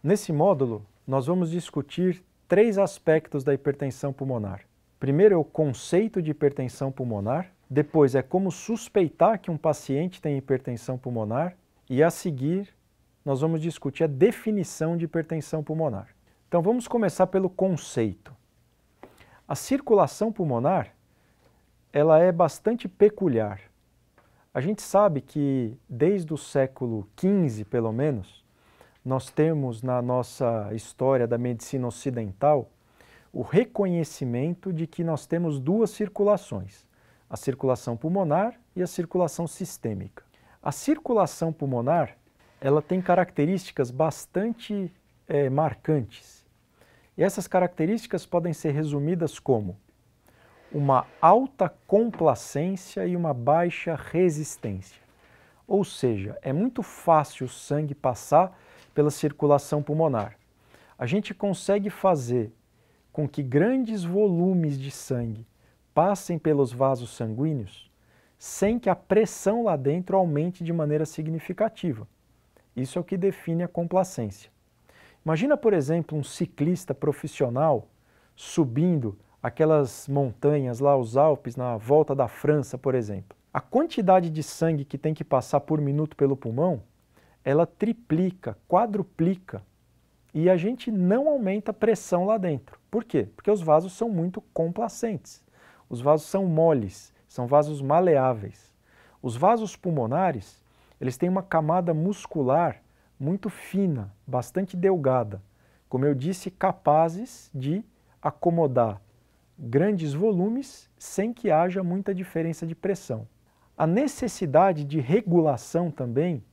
Nesse módulo, nós vamos discutir três aspectos da hipertensão pulmonar. Primeiro é o conceito de hipertensão pulmonar, depois é como suspeitar que um paciente tem hipertensão pulmonar e a seguir nós vamos discutir a definição de hipertensão pulmonar. Então vamos começar pelo conceito. A circulação pulmonar, ela é bastante peculiar. A gente sabe que desde o século XV, pelo menos, nós temos na nossa história da medicina ocidental o reconhecimento de que nós temos duas circulações, a circulação pulmonar e a circulação sistêmica. A circulação pulmonar ela tem características bastante é, marcantes. E essas características podem ser resumidas como uma alta complacência e uma baixa resistência. Ou seja, é muito fácil o sangue passar pela circulação pulmonar. A gente consegue fazer com que grandes volumes de sangue passem pelos vasos sanguíneos sem que a pressão lá dentro aumente de maneira significativa. Isso é o que define a complacência. Imagina, por exemplo, um ciclista profissional subindo aquelas montanhas lá, os Alpes, na volta da França, por exemplo. A quantidade de sangue que tem que passar por minuto pelo pulmão ela triplica, quadruplica e a gente não aumenta a pressão lá dentro. Por quê? Porque os vasos são muito complacentes. Os vasos são moles, são vasos maleáveis. Os vasos pulmonares, eles têm uma camada muscular muito fina, bastante delgada, como eu disse, capazes de acomodar grandes volumes sem que haja muita diferença de pressão. A necessidade de regulação também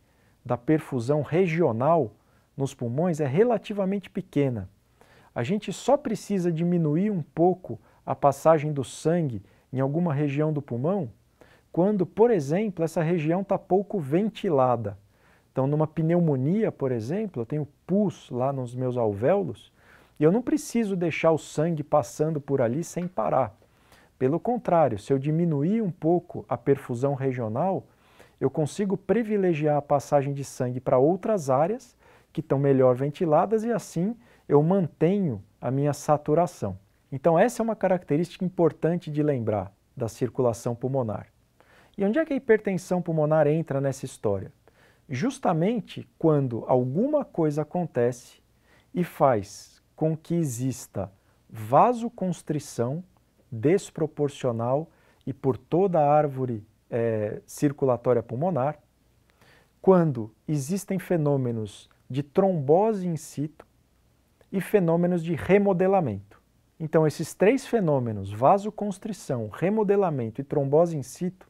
da perfusão regional nos pulmões é relativamente pequena. A gente só precisa diminuir um pouco a passagem do sangue em alguma região do pulmão quando, por exemplo, essa região está pouco ventilada. Então, numa pneumonia, por exemplo, eu tenho pus lá nos meus alvéolos e eu não preciso deixar o sangue passando por ali sem parar. Pelo contrário, se eu diminuir um pouco a perfusão regional, eu consigo privilegiar a passagem de sangue para outras áreas que estão melhor ventiladas e assim eu mantenho a minha saturação. Então, essa é uma característica importante de lembrar da circulação pulmonar. E onde é que a hipertensão pulmonar entra nessa história? Justamente quando alguma coisa acontece e faz com que exista vasoconstrição desproporcional e por toda a árvore é, circulatória pulmonar, quando existem fenômenos de trombose in situ e fenômenos de remodelamento. Então, esses três fenômenos, vasoconstrição, remodelamento e trombose in situ,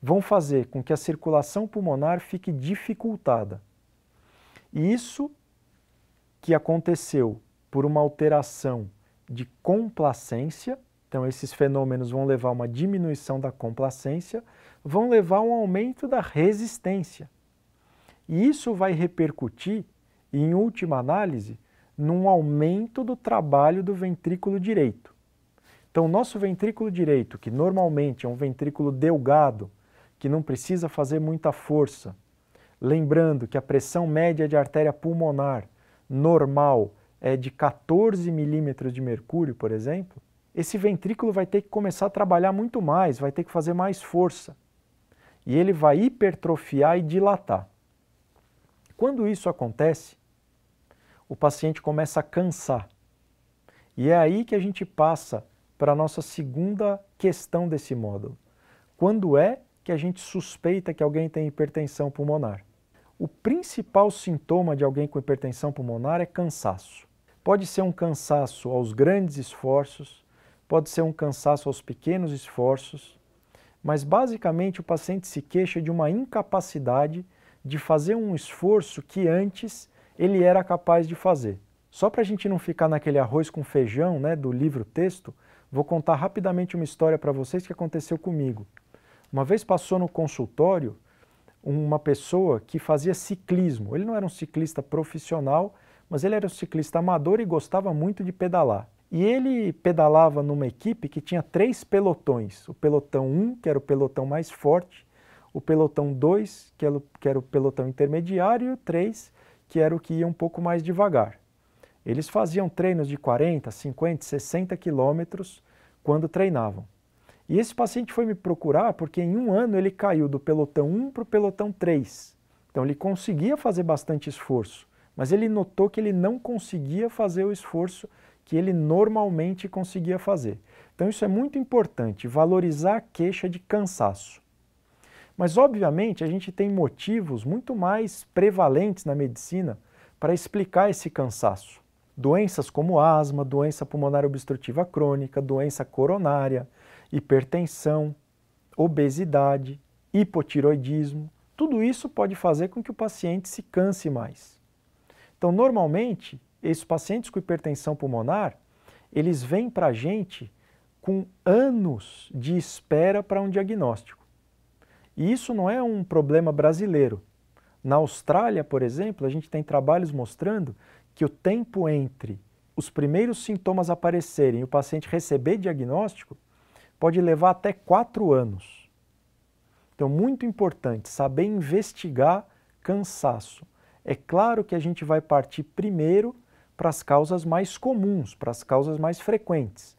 vão fazer com que a circulação pulmonar fique dificultada. E isso que aconteceu por uma alteração de complacência então, esses fenômenos vão levar a uma diminuição da complacência, vão levar a um aumento da resistência. E isso vai repercutir, em última análise, num aumento do trabalho do ventrículo direito. Então, o nosso ventrículo direito, que normalmente é um ventrículo delgado, que não precisa fazer muita força, lembrando que a pressão média de artéria pulmonar normal é de 14 milímetros de mercúrio, por exemplo, esse ventrículo vai ter que começar a trabalhar muito mais, vai ter que fazer mais força. E ele vai hipertrofiar e dilatar. Quando isso acontece, o paciente começa a cansar. E é aí que a gente passa para a nossa segunda questão desse módulo. Quando é que a gente suspeita que alguém tem hipertensão pulmonar? O principal sintoma de alguém com hipertensão pulmonar é cansaço. Pode ser um cansaço aos grandes esforços, Pode ser um cansaço aos pequenos esforços, mas basicamente o paciente se queixa de uma incapacidade de fazer um esforço que antes ele era capaz de fazer. Só para a gente não ficar naquele arroz com feijão né, do livro-texto, vou contar rapidamente uma história para vocês que aconteceu comigo. Uma vez passou no consultório uma pessoa que fazia ciclismo. Ele não era um ciclista profissional, mas ele era um ciclista amador e gostava muito de pedalar. E ele pedalava numa equipe que tinha três pelotões: o pelotão 1, que era o pelotão mais forte, o pelotão 2, que, que era o pelotão intermediário, e o 3, que era o que ia um pouco mais devagar. Eles faziam treinos de 40, 50, 60 quilômetros quando treinavam. E esse paciente foi me procurar porque em um ano ele caiu do pelotão 1 para o pelotão 3. Então ele conseguia fazer bastante esforço, mas ele notou que ele não conseguia fazer o esforço que ele normalmente conseguia fazer. Então isso é muito importante, valorizar a queixa de cansaço. Mas obviamente a gente tem motivos muito mais prevalentes na medicina para explicar esse cansaço. Doenças como asma, doença pulmonar obstrutiva crônica, doença coronária, hipertensão, obesidade, hipotiroidismo, tudo isso pode fazer com que o paciente se canse mais. Então, normalmente, esses pacientes com hipertensão pulmonar, eles vêm para a gente com anos de espera para um diagnóstico. E isso não é um problema brasileiro. Na Austrália, por exemplo, a gente tem trabalhos mostrando que o tempo entre os primeiros sintomas aparecerem e o paciente receber diagnóstico pode levar até quatro anos. Então, muito importante saber investigar cansaço. É claro que a gente vai partir primeiro para as causas mais comuns, para as causas mais frequentes.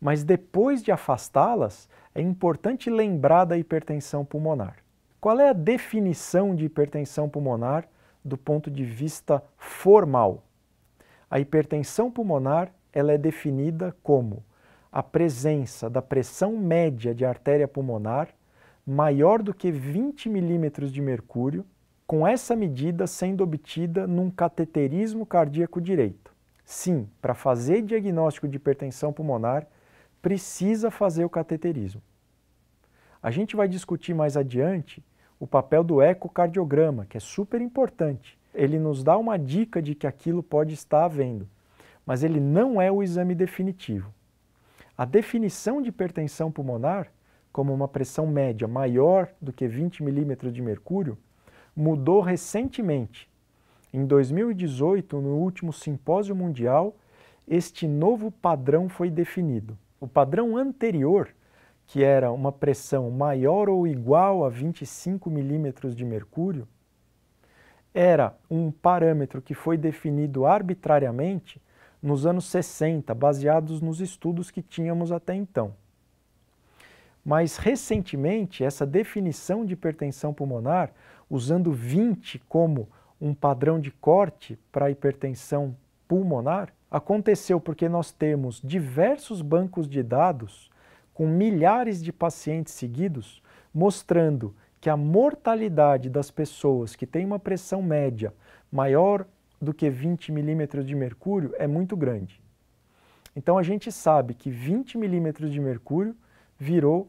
Mas depois de afastá-las, é importante lembrar da hipertensão pulmonar. Qual é a definição de hipertensão pulmonar do ponto de vista formal? A hipertensão pulmonar ela é definida como a presença da pressão média de artéria pulmonar maior do que 20 milímetros de mercúrio com essa medida sendo obtida num cateterismo cardíaco direito. Sim, para fazer diagnóstico de hipertensão pulmonar, precisa fazer o cateterismo. A gente vai discutir mais adiante o papel do ecocardiograma, que é super importante. Ele nos dá uma dica de que aquilo pode estar havendo, mas ele não é o exame definitivo. A definição de hipertensão pulmonar, como uma pressão média maior do que 20 milímetros de mercúrio, mudou recentemente. Em 2018, no último Simpósio Mundial, este novo padrão foi definido. O padrão anterior, que era uma pressão maior ou igual a 25 milímetros de mercúrio, era um parâmetro que foi definido arbitrariamente nos anos 60, baseados nos estudos que tínhamos até então. Mas recentemente, essa definição de hipertensão pulmonar usando 20 como um padrão de corte para hipertensão pulmonar, aconteceu porque nós temos diversos bancos de dados com milhares de pacientes seguidos mostrando que a mortalidade das pessoas que têm uma pressão média maior do que 20 milímetros de mercúrio é muito grande. Então a gente sabe que 20 milímetros de mercúrio virou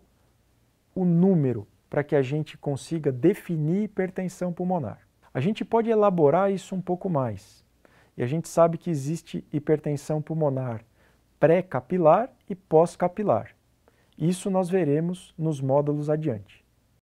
o número para que a gente consiga definir hipertensão pulmonar. A gente pode elaborar isso um pouco mais. E a gente sabe que existe hipertensão pulmonar pré-capilar e pós-capilar. Isso nós veremos nos módulos adiante.